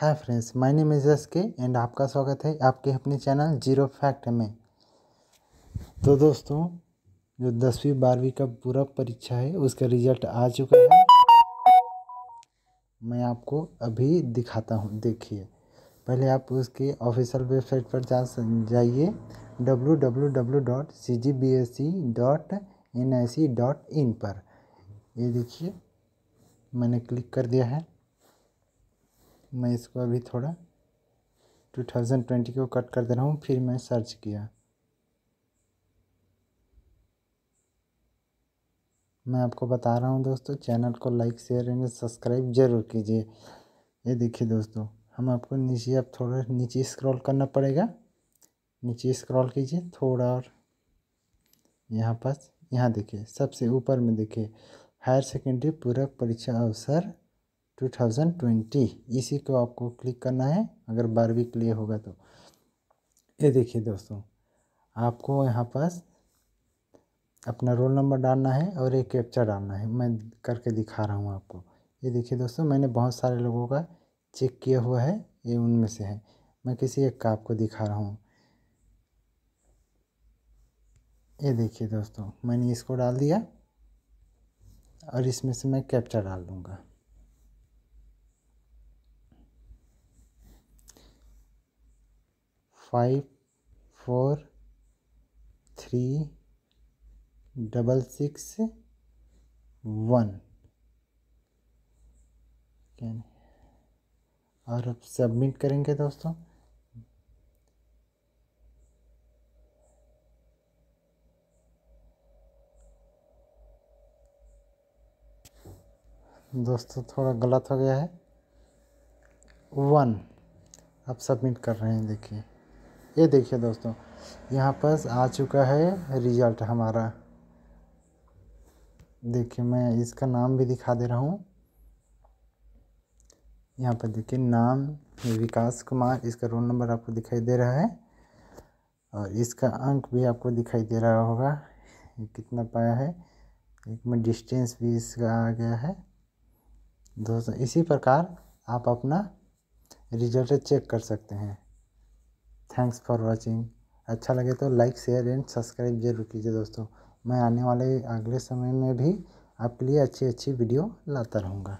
hi friends my name is S K and आपका स्वागत है आपके अपने चैनल जीरो फैक्ट में तो दोस्तों जो दसवीं बारहवीं का पूरा परीक्षा है उसका रिजल्ट आ चुका है मैं आपको अभी दिखाता हूँ देखिए पहले आप उसके ऑफिशियल वेबसाइट पर जा जाइए W W W dot C G B S C dot N I C dot in पर ये देखिए मैंने क्लिक कर दिया है मैं इसको अभी थोड़ा 2020 को कट कर दे रहा हूँ फिर मैं सर्च किया मैं आपको बता रहा हूँ दोस्तों चैनल को लाइक शेयर एंड सब्सक्राइब ज़रूर कीजिए ये देखिए दोस्तों हम आपको नीचे अब थोड़ा नीचे स्क्रॉल करना पड़ेगा नीचे स्क्रॉल कीजिए थोड़ा और यहाँ पास यहाँ देखिए सबसे ऊपर में देखिए हायर सेकेंडरी पूरक परीक्षा अवसर 2020 इसी को आपको क्लिक करना है अगर बारहवीं क्लियर होगा तो ये देखिए दोस्तों आपको यहाँ पर अपना रोल नंबर डालना है और एक कैप्चा डालना है मैं करके दिखा रहा हूँ आपको ये देखिए दोस्तों मैंने बहुत सारे लोगों का चेक किया हुआ है ये उनमें से है मैं किसी एक का आपको दिखा रहा हूँ ये देखिए दोस्तों मैंने इसको डाल दिया और इसमें से मैं कैप्चा डाल दूँगा five four three double six one और अब सबमिट करेंगे दोस्तों दोस्तों थोड़ा गलत हो गया है वन अब सबमिट कर रहे हैं देखिए ये देखिए दोस्तों यहाँ पर आ चुका है रिजल्ट हमारा देखिए मैं इसका नाम भी दिखा दे रहा हूँ यहाँ पर देखिए नाम विकास कुमार इसका रोल नंबर आपको दिखाई दे रहा है और इसका अंक भी आपको दिखाई दे रहा होगा कितना पाया है एक में डिस्टेंस भी इसका आ गया है दोस्तों इसी प्रकार आप अपना रिजल्ट चेक कर सकते हैं थैंक्स फॉर वॉचिंग अच्छा लगे तो लाइक शेयर एंड सब्सक्राइब जरूर कीजिए दोस्तों मैं आने वाले अगले समय में भी आपके लिए अच्छी अच्छी वीडियो लाता रहूँगा